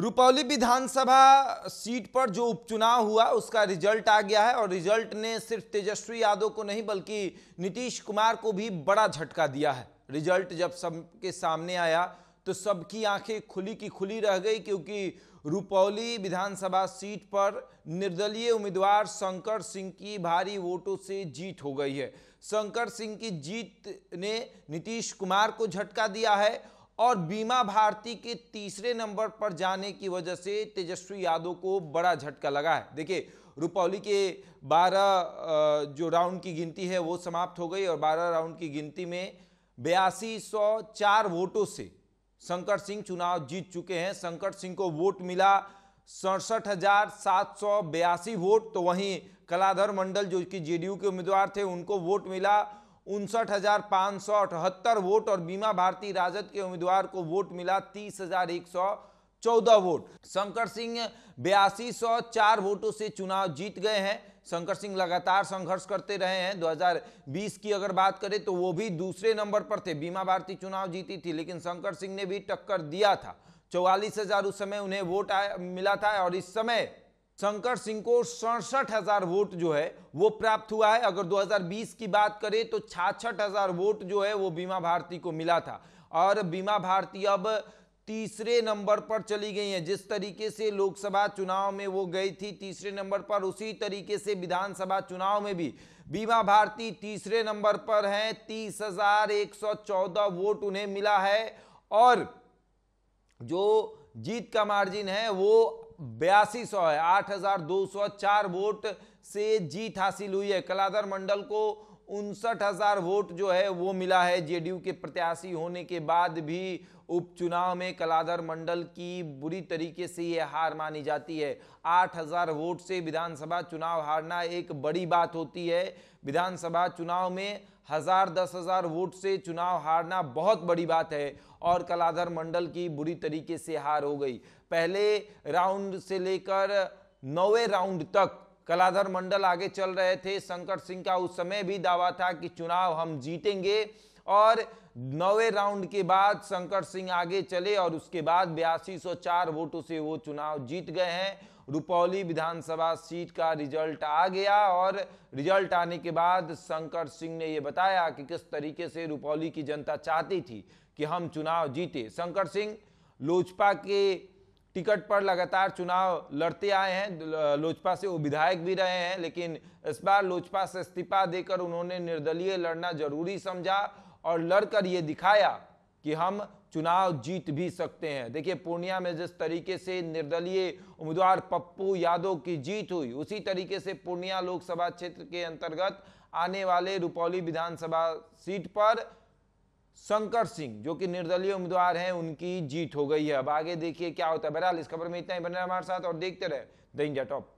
रुपौली विधानसभा सीट पर जो उपचुनाव हुआ उसका रिजल्ट आ गया है और रिजल्ट ने सिर्फ तेजस्वी यादव को नहीं बल्कि नीतीश कुमार को भी बड़ा झटका दिया है रिजल्ट जब सबके सामने आया तो सबकी आंखें खुली की खुली रह गई क्योंकि रुपौली विधानसभा सीट पर निर्दलीय उम्मीदवार शंकर सिंह की भारी वोटों से जीत हो गई है शंकर सिंह की जीत ने नीतीश कुमार को झटका दिया है और बीमा भारती के तीसरे नंबर पर जाने की वजह से तेजस्वी यादव को बड़ा झटका लगा है देखिए रुपौली के 12 जो राउंड की गिनती है वो समाप्त हो गई और 12 राउंड की गिनती में बयासी वोटों से शंकर सिंह चुनाव जीत चुके हैं शंकर सिंह को वोट मिला सड़सठ वोट तो वहीं कलाधर मंडल जो कि जेडीयू के उम्मीदवार थे उनको वोट मिला उनसठ हजार पाँच सौ अठहत्तर वोट और बीमा भारती राजद के उम्मीदवार को वोट मिला तीस हजार एक सौ चौदह वोट शंकर सिंह बयासी सौ चार वोटों से चुनाव जीत गए हैं शंकर सिंह लगातार संघर्ष करते रहे हैं 2020 की अगर बात करें तो वो भी दूसरे नंबर पर थे बीमा भारती चुनाव जीती थी लेकिन शंकर सिंह ने भी टक्कर दिया था चौवालीस हजार उस समय उन्हें वोट आया मिला था और इस समय शंकर सिंह को सड़सठ हजार वोट जो है वो प्राप्त हुआ है अगर 2020 की बात करें तो छाछठ हजार वोट जो है वो बीमा भारती को मिला था और बीमा भारती अब तीसरे नंबर पर चली गई है जिस तरीके से लोकसभा चुनाव में वो गई थी तीसरे नंबर पर उसी तरीके से विधानसभा चुनाव में भी बीमा भारती तीसरे नंबर पर हैं तीस हजार एक सौ चौदह वोट उन्हें मिला है और जो जीत का मार्जिन है वो बयासी सौ है आठ हजार दो सौ चार वोट से जीत हासिल हुई है कलाधर मंडल को उनसठ हजार वोट जो है वो मिला है जेडीयू के प्रत्याशी होने के बाद भी उपचुनाव में कलाधर मंडल की बुरी तरीके से ये हार मानी जाती है आठ हजार वोट से विधानसभा चुनाव हारना एक बड़ी बात होती है विधानसभा चुनाव में हजार दस हजार वोट से चुनाव हारना बहुत बड़ी बात है और कलाधर मंडल की बुरी तरीके से हार हो गई पहले राउंड से लेकर नौवे राउंड तक कलाधर मंडल आगे चल रहे थे शंकर सिंह का उस समय भी दावा था कि चुनाव हम जीतेंगे और नौवे राउंड के बाद शंकर सिंह आगे चले और उसके बाद बयासी वोटों से वो चुनाव जीत गए हैं रुपौली विधानसभा सीट का रिजल्ट आ गया और रिजल्ट आने के बाद शंकर सिंह ने ये बताया कि किस तरीके से रुपौली की जनता चाहती थी कि हम चुनाव जीते शंकर सिंह लोजपा के टिकट पर लगातार चुनाव लड़ते आए हैं लोजपा से वो विधायक भी रहे हैं लेकिन इस बार लोजपा से इस्तीफा देकर उन्होंने निर्दलीय लड़ना जरूरी समझा और लड़कर ये दिखाया कि हम चुनाव जीत भी सकते हैं देखिए पूर्णिया में जिस तरीके से निर्दलीय उम्मीदवार पप्पू यादव की जीत हुई उसी तरीके से पूर्णिया लोकसभा क्षेत्र के अंतर्गत आने वाले रुपौली विधानसभा सीट पर शंकर सिंह जो कि निर्दलीय उम्मीदवार हैं उनकी जीत हो गई है अब आगे देखिए क्या होता है बहरहाल इस खबर में इतना ही बने हमारे साथ और देखते रहे द इंडिया टॉप